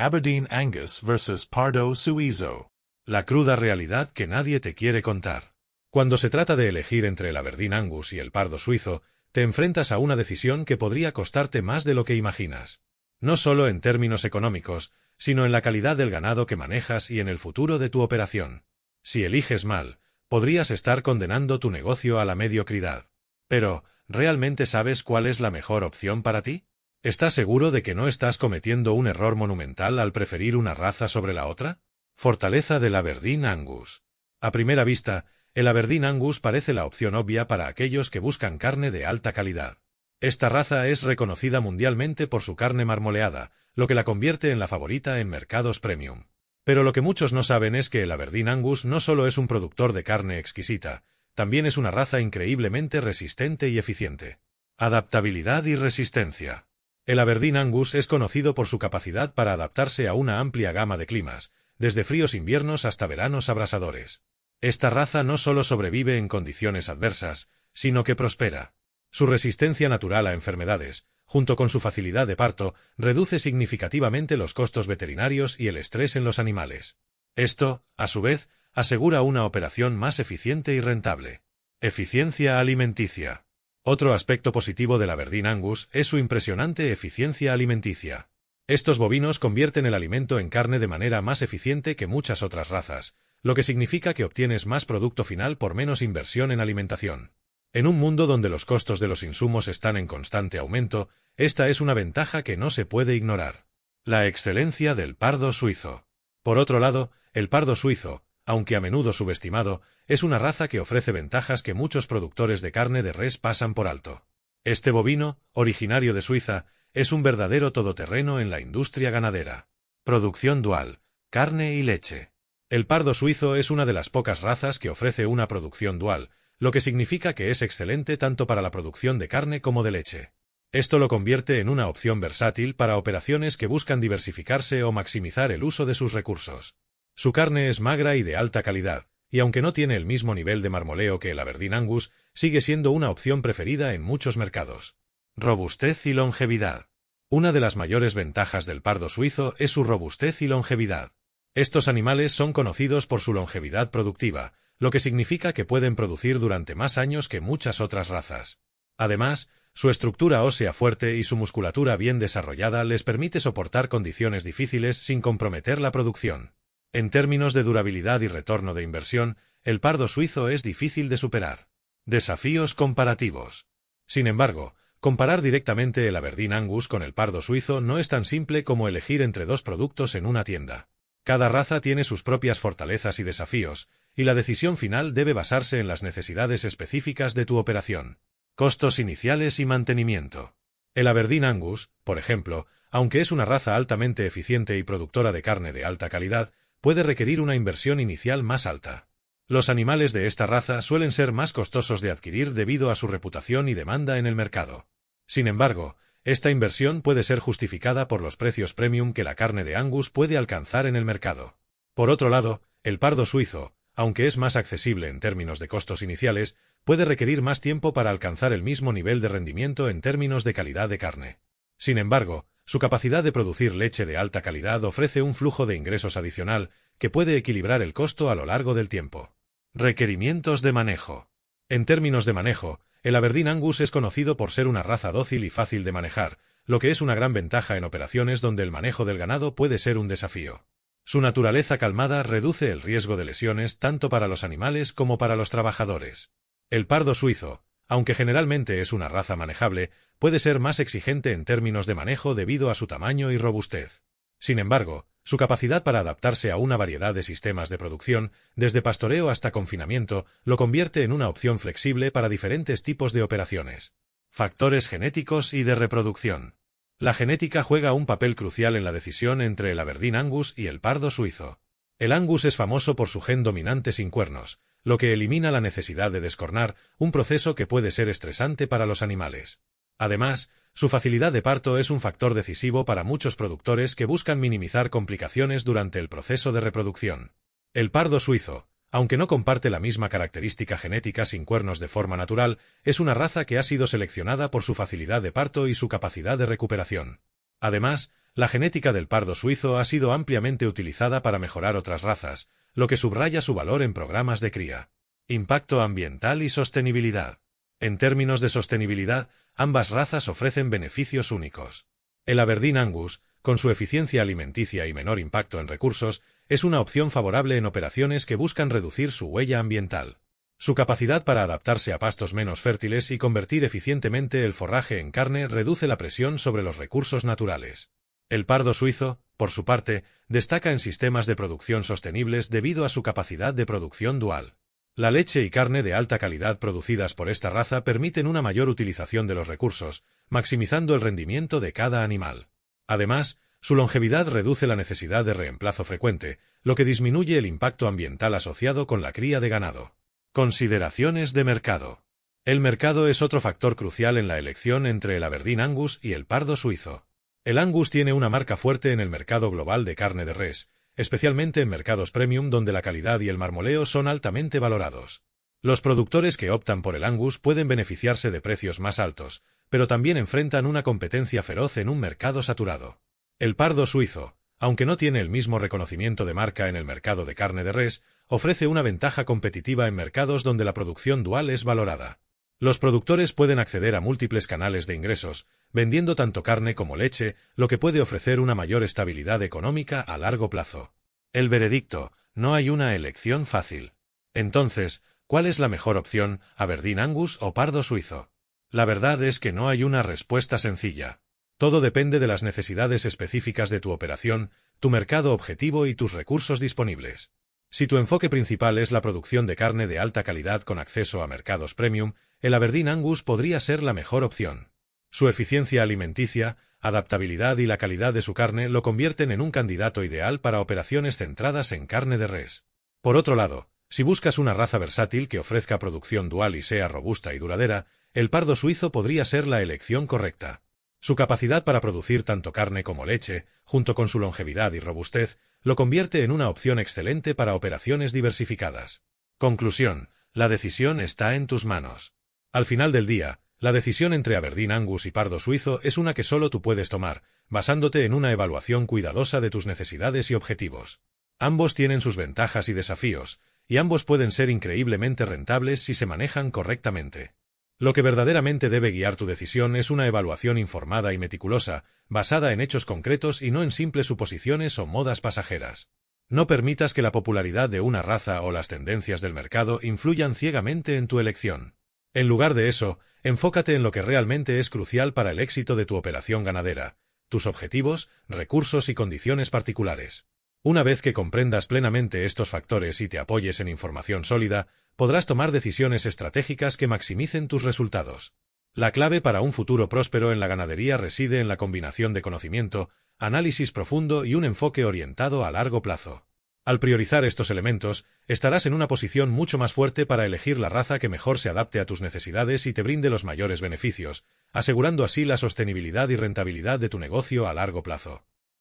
Aberdeen Angus vs. Pardo Suizo. La cruda realidad que nadie te quiere contar. Cuando se trata de elegir entre el Aberdeen Angus y el Pardo Suizo, te enfrentas a una decisión que podría costarte más de lo que imaginas. No solo en términos económicos, sino en la calidad del ganado que manejas y en el futuro de tu operación. Si eliges mal, podrías estar condenando tu negocio a la mediocridad. Pero, ¿realmente sabes cuál es la mejor opción para ti? ¿Estás seguro de que no estás cometiendo un error monumental al preferir una raza sobre la otra? Fortaleza del Aberdeen Angus. A primera vista, el Aberdeen Angus parece la opción obvia para aquellos que buscan carne de alta calidad. Esta raza es reconocida mundialmente por su carne marmoleada, lo que la convierte en la favorita en mercados premium. Pero lo que muchos no saben es que el Aberdeen Angus no solo es un productor de carne exquisita, también es una raza increíblemente resistente y eficiente. Adaptabilidad y resistencia. El Aberdeen Angus es conocido por su capacidad para adaptarse a una amplia gama de climas, desde fríos inviernos hasta veranos abrasadores. Esta raza no solo sobrevive en condiciones adversas, sino que prospera. Su resistencia natural a enfermedades, junto con su facilidad de parto, reduce significativamente los costos veterinarios y el estrés en los animales. Esto, a su vez, asegura una operación más eficiente y rentable. Eficiencia alimenticia. Otro aspecto positivo de la verdín Angus es su impresionante eficiencia alimenticia. Estos bovinos convierten el alimento en carne de manera más eficiente que muchas otras razas, lo que significa que obtienes más producto final por menos inversión en alimentación. En un mundo donde los costos de los insumos están en constante aumento, esta es una ventaja que no se puede ignorar. La excelencia del pardo suizo. Por otro lado, el pardo suizo, aunque a menudo subestimado, es una raza que ofrece ventajas que muchos productores de carne de res pasan por alto. Este bovino, originario de Suiza, es un verdadero todoterreno en la industria ganadera. Producción dual, carne y leche. El pardo suizo es una de las pocas razas que ofrece una producción dual, lo que significa que es excelente tanto para la producción de carne como de leche. Esto lo convierte en una opción versátil para operaciones que buscan diversificarse o maximizar el uso de sus recursos. Su carne es magra y de alta calidad, y aunque no tiene el mismo nivel de marmoleo que el Aberdeen Angus, sigue siendo una opción preferida en muchos mercados. Robustez y longevidad. Una de las mayores ventajas del pardo suizo es su robustez y longevidad. Estos animales son conocidos por su longevidad productiva, lo que significa que pueden producir durante más años que muchas otras razas. Además, su estructura ósea fuerte y su musculatura bien desarrollada les permite soportar condiciones difíciles sin comprometer la producción. En términos de durabilidad y retorno de inversión, el pardo suizo es difícil de superar. Desafíos comparativos. Sin embargo, comparar directamente el Aberdeen Angus con el pardo suizo no es tan simple como elegir entre dos productos en una tienda. Cada raza tiene sus propias fortalezas y desafíos, y la decisión final debe basarse en las necesidades específicas de tu operación. Costos iniciales y mantenimiento. El Aberdeen Angus, por ejemplo, aunque es una raza altamente eficiente y productora de carne de alta calidad, puede requerir una inversión inicial más alta. Los animales de esta raza suelen ser más costosos de adquirir debido a su reputación y demanda en el mercado. Sin embargo, esta inversión puede ser justificada por los precios premium que la carne de Angus puede alcanzar en el mercado. Por otro lado, el pardo suizo, aunque es más accesible en términos de costos iniciales, puede requerir más tiempo para alcanzar el mismo nivel de rendimiento en términos de calidad de carne. Sin embargo, su capacidad de producir leche de alta calidad ofrece un flujo de ingresos adicional que puede equilibrar el costo a lo largo del tiempo. Requerimientos de manejo. En términos de manejo, el Aberdeen Angus es conocido por ser una raza dócil y fácil de manejar, lo que es una gran ventaja en operaciones donde el manejo del ganado puede ser un desafío. Su naturaleza calmada reduce el riesgo de lesiones tanto para los animales como para los trabajadores. El pardo suizo, aunque generalmente es una raza manejable, puede ser más exigente en términos de manejo debido a su tamaño y robustez. Sin embargo, su capacidad para adaptarse a una variedad de sistemas de producción, desde pastoreo hasta confinamiento, lo convierte en una opción flexible para diferentes tipos de operaciones. Factores genéticos y de reproducción. La genética juega un papel crucial en la decisión entre el Aberdeen Angus y el pardo suizo. El Angus es famoso por su gen dominante sin cuernos, lo que elimina la necesidad de descornar, un proceso que puede ser estresante para los animales. Además, su facilidad de parto es un factor decisivo para muchos productores que buscan minimizar complicaciones durante el proceso de reproducción. El pardo suizo, aunque no comparte la misma característica genética sin cuernos de forma natural, es una raza que ha sido seleccionada por su facilidad de parto y su capacidad de recuperación. Además, la genética del pardo suizo ha sido ampliamente utilizada para mejorar otras razas, lo que subraya su valor en programas de cría. Impacto ambiental y sostenibilidad. En términos de sostenibilidad, ambas razas ofrecen beneficios únicos. El Aberdeen Angus, con su eficiencia alimenticia y menor impacto en recursos, es una opción favorable en operaciones que buscan reducir su huella ambiental. Su capacidad para adaptarse a pastos menos fértiles y convertir eficientemente el forraje en carne reduce la presión sobre los recursos naturales. El pardo suizo, por su parte, destaca en sistemas de producción sostenibles debido a su capacidad de producción dual. La leche y carne de alta calidad producidas por esta raza permiten una mayor utilización de los recursos, maximizando el rendimiento de cada animal. Además, su longevidad reduce la necesidad de reemplazo frecuente, lo que disminuye el impacto ambiental asociado con la cría de ganado. Consideraciones de mercado. El mercado es otro factor crucial en la elección entre el Aberdeen Angus y el pardo suizo. El Angus tiene una marca fuerte en el mercado global de carne de res, especialmente en mercados premium donde la calidad y el marmoleo son altamente valorados. Los productores que optan por el Angus pueden beneficiarse de precios más altos, pero también enfrentan una competencia feroz en un mercado saturado. El pardo suizo, aunque no tiene el mismo reconocimiento de marca en el mercado de carne de res, ofrece una ventaja competitiva en mercados donde la producción dual es valorada. Los productores pueden acceder a múltiples canales de ingresos, vendiendo tanto carne como leche, lo que puede ofrecer una mayor estabilidad económica a largo plazo. El veredicto, no hay una elección fácil. Entonces, ¿cuál es la mejor opción, Aberdeen Angus o Pardo Suizo? La verdad es que no hay una respuesta sencilla. Todo depende de las necesidades específicas de tu operación, tu mercado objetivo y tus recursos disponibles. Si tu enfoque principal es la producción de carne de alta calidad con acceso a mercados premium, el Aberdeen Angus podría ser la mejor opción. Su eficiencia alimenticia, adaptabilidad y la calidad de su carne lo convierten en un candidato ideal para operaciones centradas en carne de res. Por otro lado, si buscas una raza versátil que ofrezca producción dual y sea robusta y duradera, el pardo suizo podría ser la elección correcta. Su capacidad para producir tanto carne como leche, junto con su longevidad y robustez, lo convierte en una opción excelente para operaciones diversificadas. Conclusión. La decisión está en tus manos. Al final del día, la decisión entre Aberdeen Angus y Pardo Suizo es una que solo tú puedes tomar, basándote en una evaluación cuidadosa de tus necesidades y objetivos. Ambos tienen sus ventajas y desafíos, y ambos pueden ser increíblemente rentables si se manejan correctamente. Lo que verdaderamente debe guiar tu decisión es una evaluación informada y meticulosa, basada en hechos concretos y no en simples suposiciones o modas pasajeras. No permitas que la popularidad de una raza o las tendencias del mercado influyan ciegamente en tu elección. En lugar de eso, enfócate en lo que realmente es crucial para el éxito de tu operación ganadera, tus objetivos, recursos y condiciones particulares. Una vez que comprendas plenamente estos factores y te apoyes en información sólida, podrás tomar decisiones estratégicas que maximicen tus resultados. La clave para un futuro próspero en la ganadería reside en la combinación de conocimiento, análisis profundo y un enfoque orientado a largo plazo. Al priorizar estos elementos, estarás en una posición mucho más fuerte para elegir la raza que mejor se adapte a tus necesidades y te brinde los mayores beneficios, asegurando así la sostenibilidad y rentabilidad de tu negocio a largo plazo.